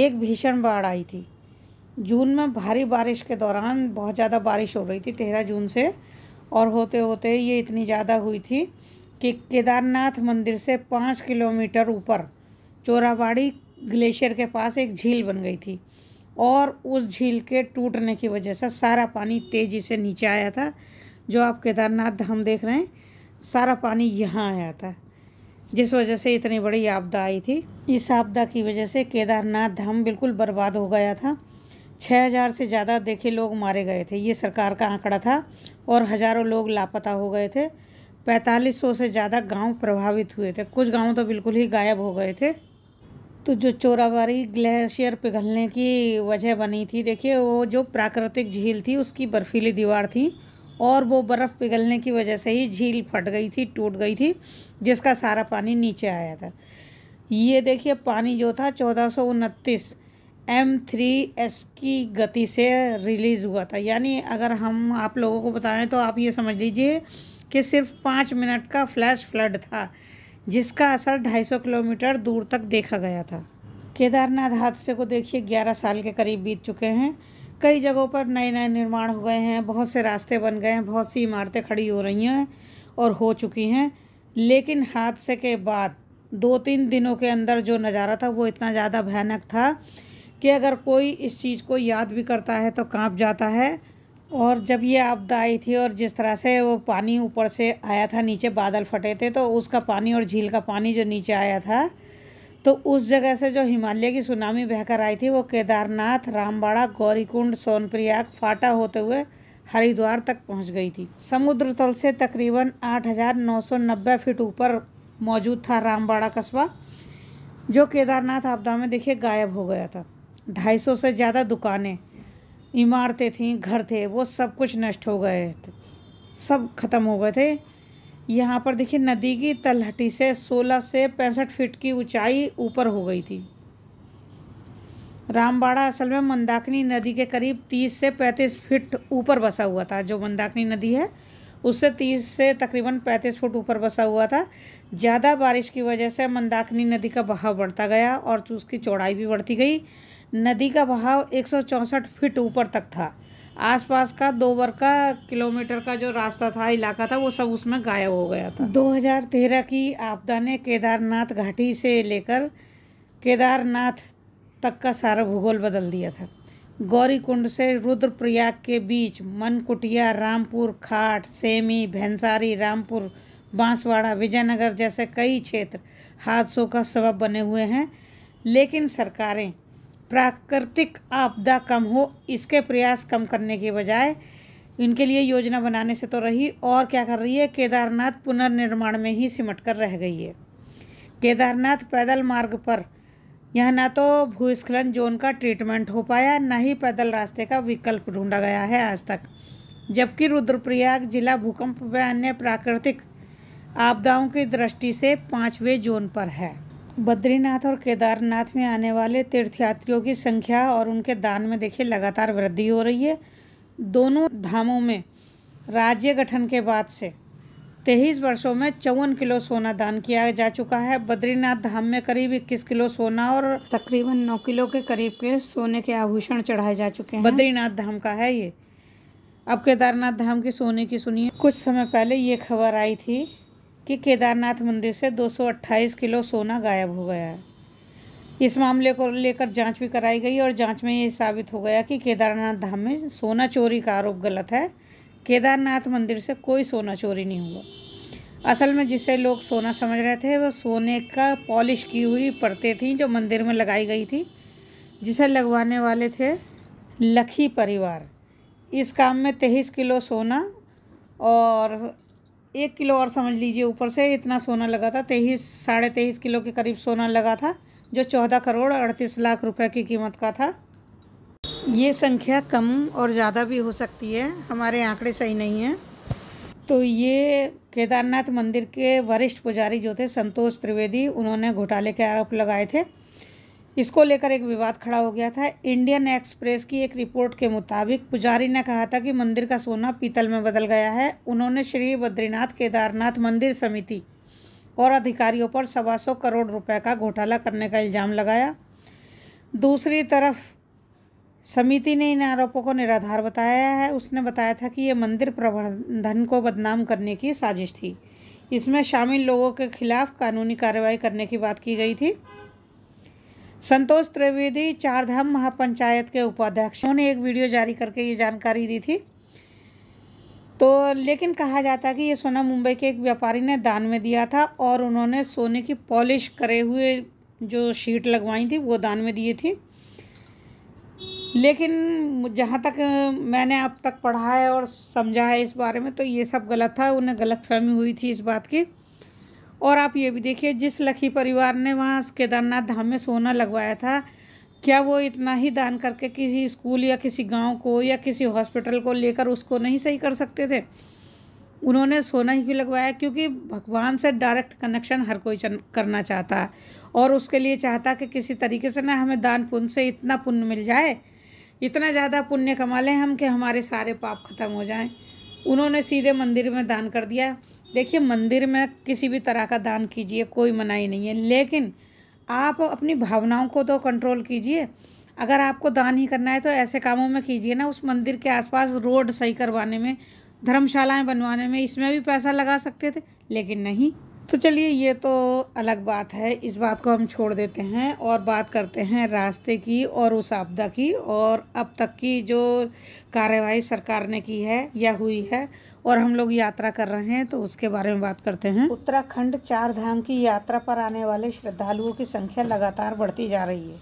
एक भीषण बाढ़ आई थी जून में भारी बारिश के दौरान बहुत ज़्यादा बारिश हो रही थी तेरह जून से और होते होते ये इतनी ज़्यादा हुई थी कि केदारनाथ मंदिर से पाँच किलोमीटर ऊपर चोराबाड़ी ग्लेशियर के पास एक झील बन गई थी और उस झील के टूटने की वजह से सारा पानी तेज़ी से नीचे आया था जो आप केदारनाथ धाम देख रहे हैं सारा पानी यहाँ आया था जिस वजह से इतनी बड़ी आपदा आई थी इस आपदा की वजह से केदारनाथ धाम बिल्कुल बर्बाद हो गया था 6000 से ज़्यादा देखे लोग मारे गए थे ये सरकार का आंकड़ा था और हज़ारों लोग लापता हो गए थे 4500 से ज़्यादा गांव प्रभावित हुए थे कुछ गांव तो बिल्कुल ही गायब हो गए थे तो जो चोराबारी ग्लेशियर पिघलने की वजह बनी थी देखिए वो जो प्राकृतिक झील थी उसकी बर्फीली दीवार थी और वो बर्फ़ पिघलने की वजह से ही झील फट गई थी टूट गई थी जिसका सारा पानी नीचे आया था ये देखिए पानी जो था चौदह सौ उनतीस एम थ्री एस की गति से रिलीज़ हुआ था यानी अगर हम आप लोगों को बताएं तो आप ये समझ लीजिए कि सिर्फ पाँच मिनट का फ्लैश फ्लड था जिसका असर 250 किलोमीटर दूर तक देखा गया था केदारनाथ हादसे को देखिए 11 साल के करीब बीत चुके हैं कई जगहों पर नए नए निर्माण हो गए हैं बहुत से रास्ते बन गए हैं बहुत सी इमारतें खड़ी हो रही हैं और हो चुकी हैं लेकिन हादसे के बाद दो तीन दिनों के अंदर जो नज़ारा था वो इतना ज़्यादा भयानक था कि अगर कोई इस चीज़ को याद भी करता है तो कांप जाता है और जब ये आपदा आई थी और जिस तरह से वो पानी ऊपर से आया था नीचे बादल फटे थे तो उसका पानी और झील का पानी जो नीचे आया था तो उस जगह से जो हिमालय की सुनामी बहकर आई थी वो केदारनाथ रामबाड़ा गौरीकुंड सोनप्रयाग फाटा होते हुए हरिद्वार तक पहुंच गई थी समुद्र तल से तकरीबन 8,990 फीट ऊपर मौजूद था रामबाड़ा कस्बा जो केदारनाथ आपदा में देखिए गायब हो गया था 250 से ज़्यादा दुकानें इमारतें थीं घर थे वो सब कुछ नष्ट हो गए थे सब ख़त्म हो गए थे यहाँ पर देखिए नदी की तलहटी से 16 से पैंसठ फीट की ऊंचाई ऊपर हो गई थी रामबाड़ा असल में मंदाकिनी नदी के करीब 30 से 35 फीट ऊपर बसा हुआ था जो मंदाकिनी नदी है उससे 30 से तकरीबन 35 फुट ऊपर बसा हुआ था ज़्यादा बारिश की वजह से मंदाकिनी नदी का बहाव बढ़ता गया और उसकी चौड़ाई भी बढ़ती गई नदी का बहाव एक फीट ऊपर तक था आसपास का दो वर्ग का किलोमीटर का जो रास्ता था इलाका था वो सब उसमें गायब हो गया था 2013 की आपदा ने केदारनाथ घाटी से लेकर केदारनाथ तक का सारा भूगोल बदल दिया था गौरीकुंड से रुद्रप्रयाग के बीच मनकुटिया रामपुर खाट सेमी भैंसारी रामपुर बांसवाड़ा विजयनगर जैसे कई क्षेत्र हादसों का सबब बने हुए हैं लेकिन सरकारें प्राकृतिक आपदा कम हो इसके प्रयास कम करने के बजाय इनके लिए योजना बनाने से तो रही और क्या कर रही है केदारनाथ पुनर्निर्माण में ही सिमट कर रह गई है केदारनाथ पैदल मार्ग पर यह ना तो भूस्खलन जोन का ट्रीटमेंट हो पाया ना ही पैदल रास्ते का विकल्प ढूंढा गया है आज तक जबकि रुद्रप्रयाग जिला भूकंप व अन्य प्राकृतिक आपदाओं की दृष्टि से पाँचवें जोन पर है बद्रीनाथ और केदारनाथ में आने वाले तीर्थयात्रियों की संख्या और उनके दान में देखिए लगातार वृद्धि हो रही है दोनों धामों में राज्य गठन के बाद से तेईस वर्षों में चौवन किलो सोना दान किया जा चुका है बद्रीनाथ धाम में करीब इक्कीस किलो सोना और तकरीबन नौ किलो के करीब के सोने के आभूषण चढ़ाए जा चुके हैं बद्रीनाथ धाम का है ये अब केदारनाथ धाम के सोने की सुनिए कुछ समय पहले ये खबर आई थी कि केदारनाथ मंदिर से 228 किलो सोना गायब हो गया है इस मामले को लेकर जांच भी कराई गई और जांच में ये साबित हो गया कि केदारनाथ धाम में सोना चोरी का आरोप गलत है केदारनाथ मंदिर से कोई सोना चोरी नहीं हुआ असल में जिसे लोग सोना समझ रहे थे वह सोने का पॉलिश की हुई परतें थीं जो मंदिर में लगाई गई थी जिसे लगवाने वाले थे लखी परिवार इस काम में तेईस किलो सोना और एक किलो और समझ लीजिए ऊपर से इतना सोना लगा था तेईस साढ़े तेईस किलो के करीब सोना लगा था जो चौदह करोड़ अड़तीस लाख रुपए की कीमत का था ये संख्या कम और ज़्यादा भी हो सकती है हमारे आंकड़े सही नहीं हैं तो ये केदारनाथ मंदिर के वरिष्ठ पुजारी जो थे संतोष त्रिवेदी उन्होंने घोटाले के आरोप लगाए थे इसको लेकर एक विवाद खड़ा हो गया था इंडियन एक्सप्रेस की एक रिपोर्ट के मुताबिक पुजारी ने कहा था कि मंदिर का सोना पीतल में बदल गया है उन्होंने श्री बद्रीनाथ केदारनाथ मंदिर समिति और अधिकारियों पर सवा सौ करोड़ रुपए का घोटाला करने का इल्ज़ाम लगाया दूसरी तरफ समिति ने इन आरोपों को निराधार बताया है उसने बताया था कि ये मंदिर प्रबंधन को बदनाम करने की साजिश थी इसमें शामिल लोगों के खिलाफ कानूनी कार्रवाई करने की बात की गई थी संतोष त्रिवेदी चारधाम महापंचायत के उपाध्यक्ष ने एक वीडियो जारी करके ये जानकारी दी थी तो लेकिन कहा जाता है कि ये सोना मुंबई के एक व्यापारी ने दान में दिया था और उन्होंने सोने की पॉलिश करे हुए जो शीट लगवाई थी वो दान में दिए थी लेकिन जहाँ तक मैंने अब तक पढ़ा है और समझा है इस बारे में तो ये सब गलत था उन्हें गलत फहमी हुई थी इस बात की और आप ये भी देखिए जिस लखी परिवार ने वहाँ केदारनाथ धाम में सोना लगवाया था क्या वो इतना ही दान करके किसी स्कूल या किसी गांव को या किसी हॉस्पिटल को लेकर उसको नहीं सही कर सकते थे उन्होंने सोना ही क्यों लगवाया क्योंकि भगवान से डायरेक्ट कनेक्शन हर कोई करना चाहता है और उसके लिए चाहता कि किसी तरीके से ना हमें दान पुण्य से इतना पुण्य मिल जाए इतना ज़्यादा पुण्य कमा लें हम कि हमारे सारे पाप खत्म हो जाएं उन्होंने सीधे मंदिर में दान कर दिया देखिए मंदिर में किसी भी तरह का दान कीजिए कोई मनाही नहीं है लेकिन आप अपनी भावनाओं को तो कंट्रोल कीजिए अगर आपको दान ही करना है तो ऐसे कामों में कीजिए ना उस मंदिर के आसपास रोड सही करवाने में धर्मशालाएं बनवाने में इसमें भी पैसा लगा सकते थे लेकिन नहीं तो चलिए ये तो अलग बात है इस बात को हम छोड़ देते हैं और बात करते हैं रास्ते की और उस आपदा की और अब तक की जो कार्रवाई सरकार ने की है या हुई है और हम लोग यात्रा कर रहे हैं तो उसके बारे में बात करते हैं उत्तराखंड चार धाम की यात्रा पर आने वाले श्रद्धालुओं की संख्या लगातार बढ़ती जा रही है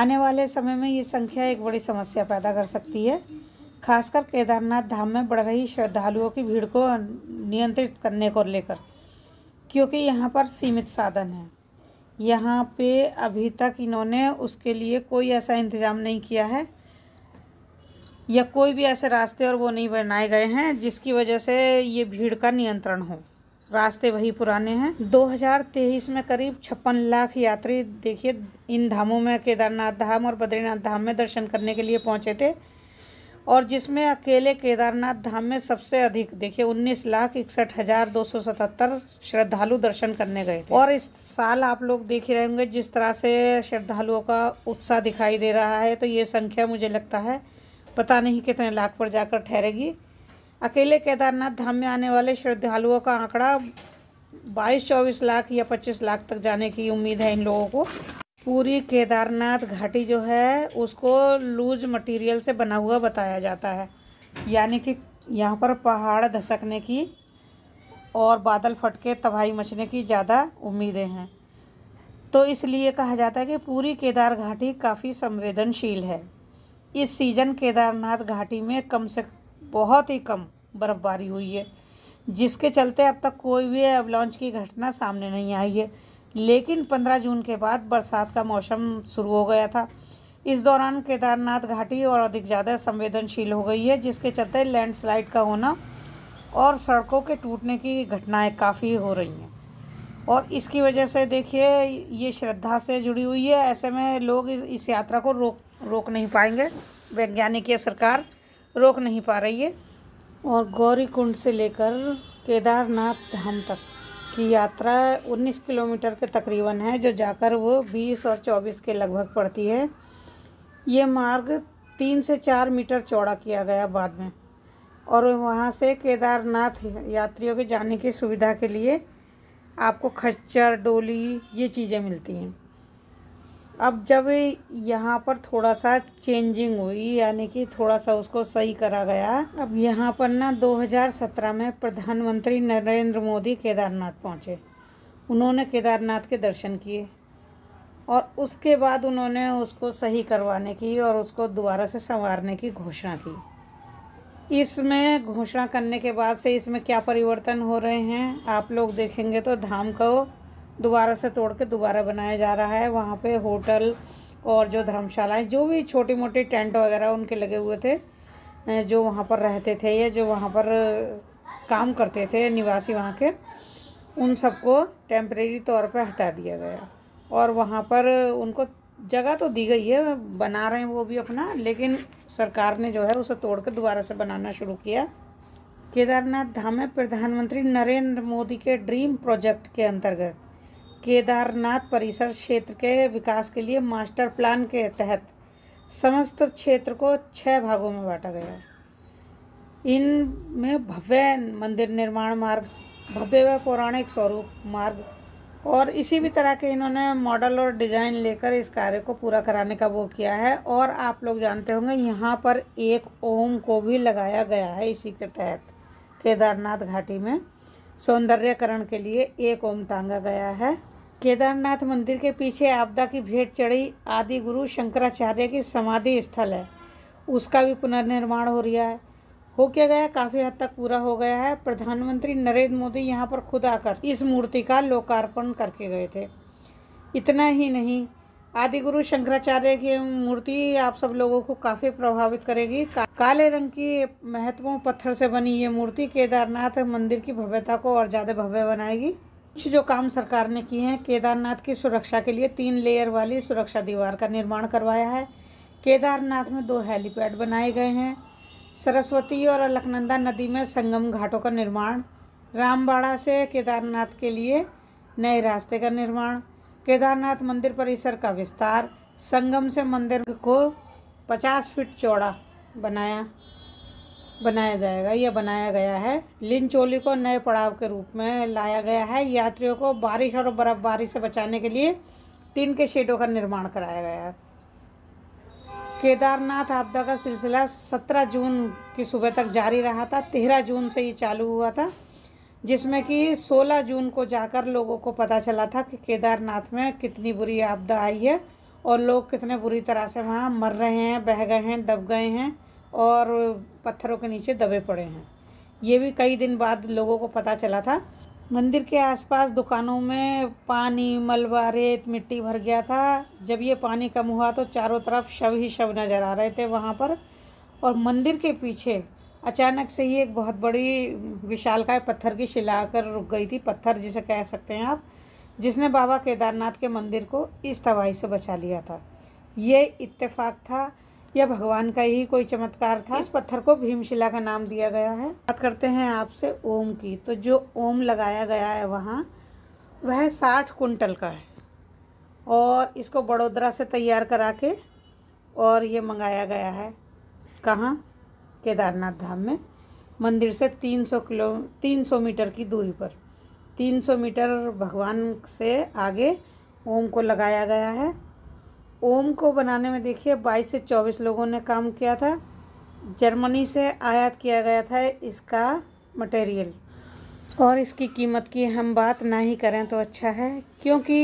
आने वाले समय में ये संख्या एक बड़ी समस्या पैदा कर सकती है खासकर केदारनाथ धाम में बढ़ रही श्रद्धालुओं की भीड़ को नियंत्रित करने को लेकर क्योंकि यहाँ पर सीमित साधन है यहाँ पे अभी तक इन्होंने उसके लिए कोई ऐसा इंतज़ाम नहीं किया है या कोई भी ऐसे रास्ते और वो नहीं बनाए गए हैं जिसकी वजह से ये भीड़ का नियंत्रण हो रास्ते वही पुराने हैं 2023 में करीब छप्पन लाख यात्री देखिए इन धामों में केदारनाथ धाम और बद्रीनाथ धाम में दर्शन करने के लिए पहुंचे थे और जिसमें अकेले केदारनाथ धाम में सबसे अधिक देखिए उन्नीस लाख इकसठ हजार दो सौ सतहत्तर श्रद्धालु दर्शन करने गए थे और इस साल आप लोग देख ही रहे होंगे जिस तरह से श्रद्धालुओं का उत्साह दिखाई दे रहा है तो ये संख्या मुझे लगता है पता नहीं कितने लाख पर जाकर ठहरेगी अकेले केदारनाथ धाम में आने वाले श्रद्धालुओं का आंकड़ा बाईस चौबीस लाख या पच्चीस लाख तक जाने की उम्मीद है इन लोगों को पूरी केदारनाथ घाटी जो है उसको लूज मटेरियल से बना हुआ बताया जाता है यानी कि यहाँ पर पहाड़ धसकने की और बादल फटके तबाही मचने की ज़्यादा उम्मीदें हैं तो इसलिए कहा जाता है कि पूरी केदार घाटी काफ़ी संवेदनशील है इस सीज़न केदारनाथ घाटी में कम से बहुत ही कम बर्फ़बारी हुई है जिसके चलते अब तक कोई भी एवलॉन्च की घटना सामने नहीं आई है लेकिन 15 जून के बाद बरसात का मौसम शुरू हो गया था इस दौरान केदारनाथ घाटी और अधिक ज़्यादा संवेदनशील हो गई है जिसके चलते लैंडस्लाइड का होना और सड़कों के टूटने की घटनाएं काफ़ी हो रही हैं और इसकी वजह से देखिए ये श्रद्धा से जुड़ी हुई है ऐसे में लोग इस, इस यात्रा को रोक रोक नहीं पाएंगे वैज्ञानिक या सरकार रोक नहीं पा रही है और गौरी कुंड से लेकर केदारनाथ धाम तक की यात्रा 19 किलोमीटर के तकरीबन है जो जाकर वो 20 और 24 के लगभग पड़ती है ये मार्ग तीन से चार मीटर चौड़ा किया गया बाद में और वहाँ से केदारनाथ यात्रियों के जाने की सुविधा के लिए आपको खच्चर डोली ये चीज़ें मिलती हैं अब जब यहाँ पर थोड़ा सा चेंजिंग हुई यानी कि थोड़ा सा उसको सही करा गया अब यहाँ पर ना 2017 में प्रधानमंत्री नरेंद्र मोदी केदारनाथ पहुँचे उन्होंने केदारनाथ के दर्शन किए और उसके बाद उन्होंने उसको सही करवाने की और उसको दोबारा से संवारने की घोषणा की इसमें घोषणा करने के बाद से इसमें क्या परिवर्तन हो रहे हैं आप लोग देखेंगे तो धाम को दोबारा से तोड़ के दोबारा बनाया जा रहा है वहाँ पे होटल और जो धर्मशालाएं जो भी छोटी मोटी टेंट वगैरह उनके लगे हुए थे जो वहाँ पर रहते थे या जो वहाँ पर काम करते थे निवासी वहाँ के उन सबको टेम्परेरी तौर पर हटा दिया गया और वहाँ पर उनको जगह तो दी गई है बना रहे हैं वो भी अपना लेकिन सरकार ने जो है उसे तोड़ कर दोबारा से बनाना शुरू किया केदारनाथ धाम में प्रधानमंत्री नरेंद्र मोदी के ड्रीम प्रोजेक्ट के अंतर्गत केदारनाथ परिसर क्षेत्र के विकास के लिए मास्टर प्लान के तहत समस्त क्षेत्र को छः भागों में बांटा गया इन में भव्य मंदिर निर्माण मार्ग भव्य व पौराणिक स्वरूप मार्ग और इसी भी तरह के इन्होंने मॉडल और डिज़ाइन लेकर इस कार्य को पूरा कराने का वो किया है और आप लोग जानते होंगे यहाँ पर एक ओम को भी लगाया गया है इसी के तहत केदारनाथ घाटी में सौंदर्यकरण के लिए एक ओम टांगा गया है केदारनाथ मंदिर के पीछे आपदा की भेंट चढ़ी आदि गुरु शंकराचार्य की समाधि स्थल है उसका भी पुनर्निर्माण हो रहा है हो क्या गया काफ़ी हद तक पूरा हो गया है प्रधानमंत्री नरेंद्र मोदी यहाँ पर खुद आकर इस मूर्ति का लोकार्पण करके गए थे इतना ही नहीं आदि गुरु शंकराचार्य की मूर्ति आप सब लोगों को काफ़ी प्रभावित करेगी का, काले रंग की महत्वपूर्ण पत्थर से बनी ये मूर्ति केदारनाथ मंदिर की भव्यता को और ज़्यादा भव्य बनाएगी कुछ जो काम सरकार ने किए हैं केदारनाथ की सुरक्षा के लिए तीन लेयर वाली सुरक्षा दीवार का निर्माण करवाया है केदारनाथ में दो हेलीपैड बनाए गए हैं सरस्वती और अलकनंदा नदी में संगम घाटों का निर्माण रामबाड़ा से केदारनाथ के लिए नए रास्ते का निर्माण केदारनाथ मंदिर परिसर का विस्तार संगम से मंदिर को 50 फीट चौड़ा बनाया बनाया जाएगा यह बनाया गया है लिनचोली को नए पड़ाव के रूप में लाया गया है यात्रियों को बारिश और बर्फबारी से बचाने के लिए टीन के शेडों का निर्माण कराया गया है केदारनाथ आपदा का सिलसिला 17 जून की सुबह तक जारी रहा था तेरह जून से ये चालू हुआ था जिसमें कि 16 जून को जाकर लोगों को पता चला था कि केदारनाथ में कितनी बुरी आपदा आई है और लोग कितने बुरी तरह से वहाँ मर रहे हैं बह गए हैं दब गए हैं और पत्थरों के नीचे दबे पड़े हैं ये भी कई दिन बाद लोगों को पता चला था मंदिर के आसपास दुकानों में पानी मलबा रेत मिट्टी भर गया था जब ये पानी कम हुआ तो चारों तरफ शव ही शव नज़र आ रहे थे वहाँ पर और मंदिर के पीछे अचानक से ही एक बहुत बड़ी विशालकाय पत्थर की शिला कर रुक गई थी पत्थर जिसे कह सकते हैं आप जिसने बाबा केदारनाथ के मंदिर को इस तबाही से बचा लिया था ये इत्तेफाक था या भगवान का ही कोई चमत्कार था इस पत्थर को भीमशिला का नाम दिया गया है बात करते हैं आपसे ओम की तो जो ओम लगाया गया है वहाँ वह साठ कुंटल का है और इसको बड़ोदरा से तैयार करा के और ये मंगाया गया है कहाँ केदारनाथ धाम में मंदिर से 300 किलो 300 मीटर की दूरी पर 300 मीटर भगवान से आगे ओम को लगाया गया है ओम को बनाने में देखिए 22 से 24 लोगों ने काम किया था जर्मनी से आयात किया गया था इसका मटेरियल और इसकी कीमत की हम बात ना ही करें तो अच्छा है क्योंकि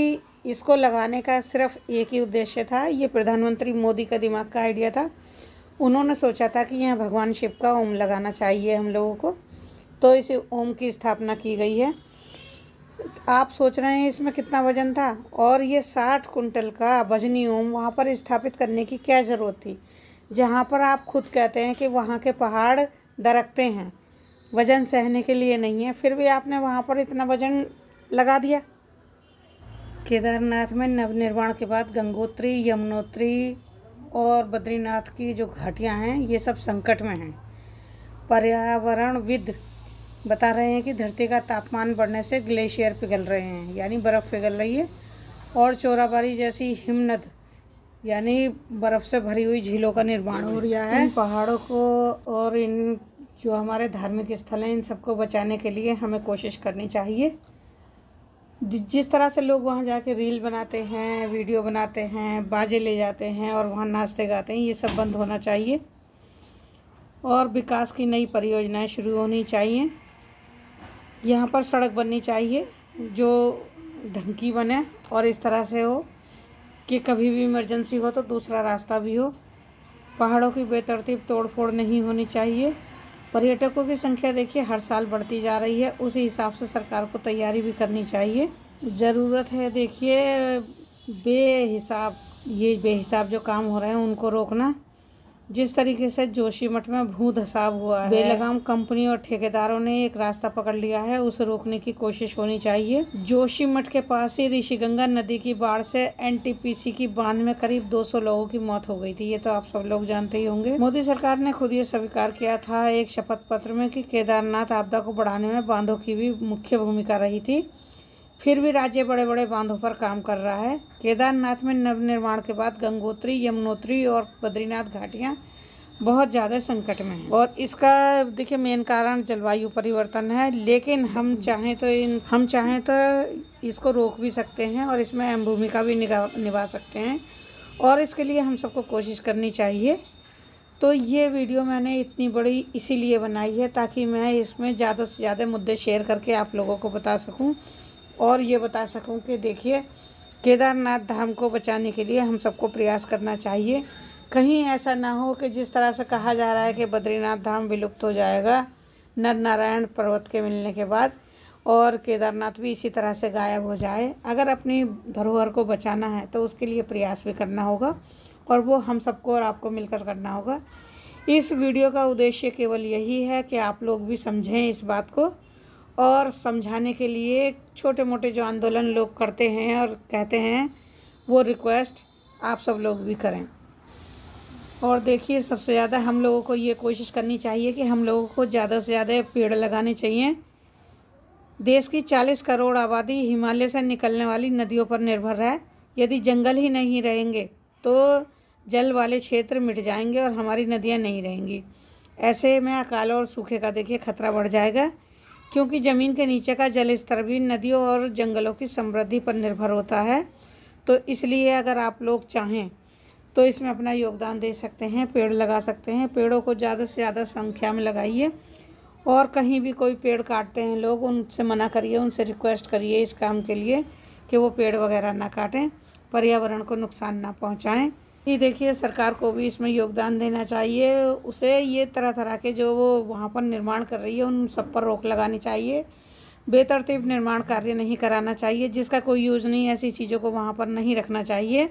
इसको लगाने का सिर्फ एक ही उद्देश्य था ये प्रधानमंत्री मोदी का दिमाग का आइडिया था उन्होंने सोचा था कि यहाँ भगवान शिव का ओम लगाना चाहिए हम लोगों को तो इस ओम की स्थापना की गई है आप सोच रहे हैं इसमें कितना वजन था और ये साठ कुंटल का वजनी ओम वहाँ पर स्थापित करने की क्या ज़रूरत थी जहाँ पर आप खुद कहते हैं कि वहाँ के पहाड़ दरकते हैं वज़न सहने के लिए नहीं है फिर भी आपने वहाँ पर इतना वज़न लगा दिया केदारनाथ में नवनिर्माण के बाद गंगोत्री यमुनोत्री और बद्रीनाथ की जो घाटियाँ हैं ये सब संकट में हैं पर्यावरण विद बता रहे हैं कि धरती का तापमान बढ़ने से ग्लेशियर पिघल रहे हैं यानी बर्फ़ पिघल रही है और चोराबारी जैसी हिमनद यानी बर्फ़ से भरी हुई झीलों का निर्माण हो रहा है पहाड़ों को और इन जो हमारे धार्मिक स्थल हैं इन सबको बचाने के लिए हमें कोशिश करनी चाहिए जिस तरह से लोग वहाँ जाके रील बनाते हैं वीडियो बनाते हैं बाजे ले जाते हैं और वहाँ नाचते गाते हैं ये सब बंद होना चाहिए और विकास की नई परियोजनाएं शुरू होनी चाहिए यहाँ पर सड़क बननी चाहिए जो ढंग बने और इस तरह से हो कि कभी भी इमरजेंसी हो तो दूसरा रास्ता भी हो पहाड़ों की बेतरतीब तोड़ फोड़ नहीं होनी चाहिए पर्यटकों की संख्या देखिए हर साल बढ़ती जा रही है उसी हिसाब से सरकार को तैयारी भी करनी चाहिए ज़रूरत है देखिए बेहिसाब ये बेहिसाब जो काम हो रहे हैं उनको रोकना जिस तरीके से जोशीमठ में भू धसाव हुआ है बेलगाम कंपनी और ठेकेदारों ने एक रास्ता पकड़ लिया है उसे रोकने की कोशिश होनी चाहिए जोशीमठ के पास ही ऋषिगंगा नदी की बाढ़ से एनटीपीसी की बांध में करीब 200 लोगों की मौत हो गई थी ये तो आप सब लोग जानते ही होंगे मोदी सरकार ने खुद ये स्वीकार किया था एक शपथ पत्र में की केदारनाथ आपदा को बढ़ाने में बांधों की भी मुख्य भूमिका रही थी फिर भी राज्य बड़े बड़े बांधों पर काम कर रहा है केदारनाथ में नवनिर्माण के बाद गंगोत्री यमुनोत्री और बद्रीनाथ घाटियाँ बहुत ज़्यादा संकट में है और इसका देखिए मेन कारण जलवायु परिवर्तन है लेकिन हम चाहें तो इन हम चाहें तो इसको रोक भी सकते हैं और इसमें अहम भूमिका भी निभा सकते हैं और इसके लिए हम सबको कोशिश करनी चाहिए तो ये वीडियो मैंने इतनी बड़ी इसीलिए बनाई है ताकि मैं इसमें ज़्यादा से ज़्यादा मुद्दे शेयर करके आप लोगों को बता सकूँ और ये बता सकूं कि देखिए केदारनाथ धाम को बचाने के लिए हम सबको प्रयास करना चाहिए कहीं ऐसा ना हो कि जिस तरह से कहा जा रहा है कि बद्रीनाथ धाम विलुप्त हो जाएगा नर नारायण पर्वत के मिलने के बाद और केदारनाथ भी इसी तरह से गायब हो जाए अगर अपनी धरोहर को बचाना है तो उसके लिए प्रयास भी करना होगा और वो हम सबको और आपको मिलकर करना होगा इस वीडियो का उद्देश्य केवल यही है कि आप लोग भी समझें इस बात को और समझाने के लिए छोटे मोटे जो आंदोलन लोग करते हैं और कहते हैं वो रिक्वेस्ट आप सब लोग भी करें और देखिए सबसे ज़्यादा हम लोगों को ये कोशिश करनी चाहिए कि हम लोगों को ज़्यादा से ज़्यादा पेड़ लगाने चाहिए देश की 40 करोड़ आबादी हिमालय से निकलने वाली नदियों पर निर्भर है यदि जंगल ही नहीं रहेंगे तो जल वाले क्षेत्र मिट जाएंगे और हमारी नदियाँ नहीं रहेंगी ऐसे में अकाल और सूखे का देखिए खतरा बढ़ जाएगा क्योंकि ज़मीन के नीचे का जल स्तर भी नदियों और जंगलों की समृद्धि पर निर्भर होता है तो इसलिए अगर आप लोग चाहें तो इसमें अपना योगदान दे सकते हैं पेड़ लगा सकते हैं पेड़ों को ज़्यादा से ज़्यादा संख्या में लगाइए और कहीं भी कोई पेड़ काटते हैं लोग उनसे मना करिए उनसे रिक्वेस्ट करिए इस काम के लिए कि वो पेड़ वगैरह ना काटें पर्यावरण को नुकसान ना पहुंचाएं ये देखिए सरकार को भी इसमें योगदान देना चाहिए उसे ये तरह तरह के जो वो वहाँ पर निर्माण कर रही है उन सब पर रोक लगानी चाहिए बेतरतीब निर्माण कार्य नहीं कराना चाहिए जिसका कोई यूज़ नहीं ऐसी चीज़ों को वहाँ पर नहीं रखना चाहिए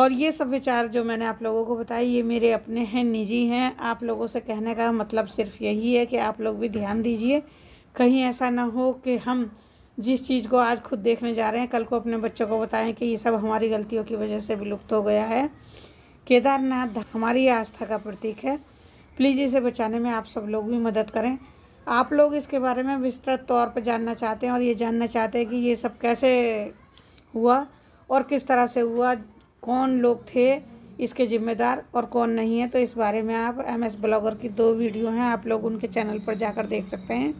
और ये सब विचार जो मैंने आप लोगों को बताए ये मेरे अपने हैं निजी हैं आप लोगों से कहने का मतलब सिर्फ यही है कि आप लोग भी ध्यान दीजिए कहीं ऐसा ना हो कि हम जिस चीज़ को आज खुद देखने जा रहे हैं कल को अपने बच्चों को बताएं कि ये सब हमारी गलतियों की वजह से विलुप्त हो गया है केदारनाथ हमारी आस्था का प्रतीक है प्लीज़ इसे बचाने में आप सब लोग भी मदद करें आप लोग इसके बारे में विस्तृत तौर पर जानना चाहते हैं और ये जानना चाहते हैं कि ये सब कैसे हुआ और किस तरह से हुआ कौन लोग थे इसके ज़िम्मेदार और कौन नहीं है तो इस बारे में आप एम एस ब्लॉगर की दो वीडियो हैं आप लोग उनके चैनल पर जाकर देख सकते हैं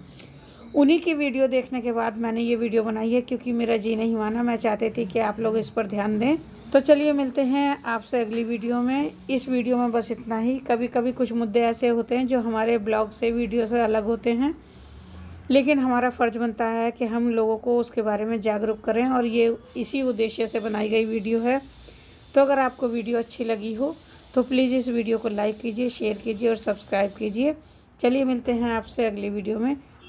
उन्हीं की वीडियो देखने के बाद मैंने ये वीडियो बनाई है क्योंकि मेरा जी नहीं माना मैं चाहती थी कि आप लोग इस पर ध्यान दें तो चलिए मिलते हैं आपसे अगली वीडियो में इस वीडियो में बस इतना ही कभी कभी कुछ मुद्दे ऐसे होते हैं जो हमारे ब्लॉग से वीडियो से अलग होते हैं लेकिन हमारा फ़र्ज़ बनता है कि हम लोगों को उसके बारे में जागरूक करें और ये इसी उद्देश्य से बनाई गई वीडियो है तो अगर आपको वीडियो अच्छी लगी हो तो प्लीज़ इस वीडियो को लाइक कीजिए शेयर कीजिए और सब्सक्राइब कीजिए चलिए मिलते हैं आपसे अगली वीडियो में